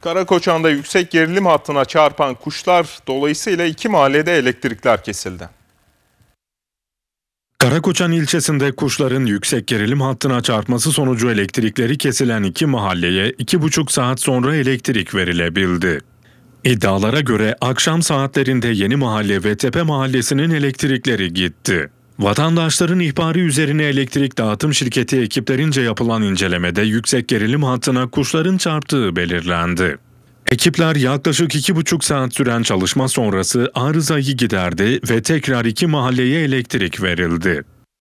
Karakoçan'da yüksek gerilim hattına çarpan kuşlar dolayısıyla iki mahallede elektrikler kesildi. Karakoçan ilçesinde kuşların yüksek gerilim hattına çarpması sonucu elektrikleri kesilen iki mahalleye iki buçuk saat sonra elektrik verilebildi. İddialara göre akşam saatlerinde Yeni Mahalle ve Tepe Mahallesi'nin elektrikleri gitti. Vatandaşların ihbarı üzerine elektrik dağıtım şirketi ekiplerince yapılan incelemede yüksek gerilim hattına kuşların çarptığı belirlendi. Ekipler yaklaşık iki buçuk saat süren çalışma sonrası arızayı giderdi ve tekrar iki mahalleye elektrik verildi.